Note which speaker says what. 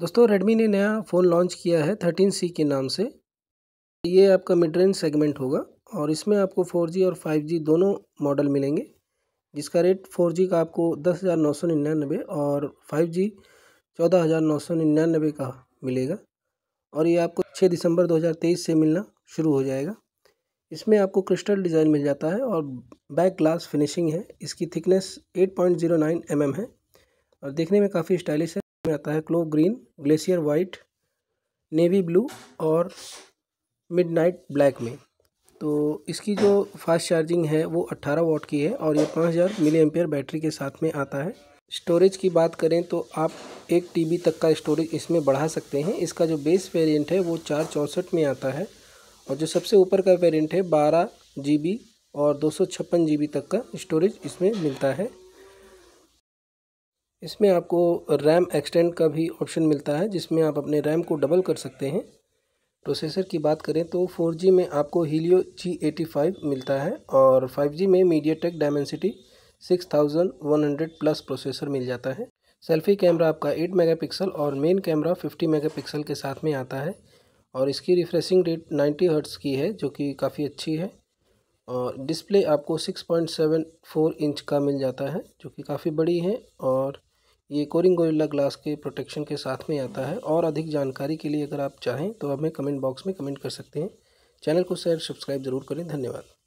Speaker 1: दोस्तों रेडमी ने नया फ़ोन लॉन्च किया है थर्टीन सी के नाम से ये आपका मिड रेंज सेगमेंट होगा और इसमें आपको फ़ोर जी और फाइव जी दोनों मॉडल मिलेंगे जिसका रेट फ़ोर जी का आपको दस हज़ार नौ सौ निन्यानबे और फाइव जी चौदह हज़ार नौ सौ निन्यानबे का मिलेगा और ये आपको छः दिसंबर दो हज़ार तेईस से मिलना शुरू हो जाएगा इसमें आपको क्रिस्टल डिज़ाइन मिल जाता है और बैक ग्लास फिनिशिंग है इसकी thickness eight point zero nine M M है और देखने में काफ़ी स्टाइलिश है में आता है क्लो green glacier white navy blue और मिडनाइट ब्लैक में तो इसकी जो फास्ट चार्जिंग है वो 18 वॉट की है और ये 5000 मिली एम्पियर बैटरी के साथ में आता है स्टोरेज की बात करें तो आप एक टीबी तक का स्टोरेज इसमें बढ़ा सकते हैं इसका जो बेस वेरिएंट है वो चार चौंसठ में आता है और जो सबसे ऊपर का वेरिएंट है बारह जी और दो सौ तक का स्टोरेज इसमें मिलता है इसमें आपको रैम एक्सटेंड का भी ऑप्शन मिलता है जिसमें आप अपने रैम को डबल कर सकते हैं प्रोसेसर की बात करें तो 4G में आपको हीलियो G85 मिलता है और 5G में MediaTek Dimensity six plus processor मिल जाता है सेल्फी कैमरा आपका 8 मेगापिक्सल और मेन कैमरा 50 मेगापिक्सल के साथ में आता है और इसकी रिफ्रेशिंग रेट 90 हर्ट्स की है जो कि काफ़ी अच्छी है और डिस्प्ले आपको 6.74 इंच का मिल जाता है जो कि काफ़ी बड़ी है और ये कोरिंग गोरिल्ला ग्लास के प्रोटेक्शन के साथ में आता है और अधिक जानकारी के लिए अगर आप चाहें तो हमें कमेंट बॉक्स में कमेंट कर सकते हैं चैनल को शेयर सब्सक्राइब जरूर करें धन्यवाद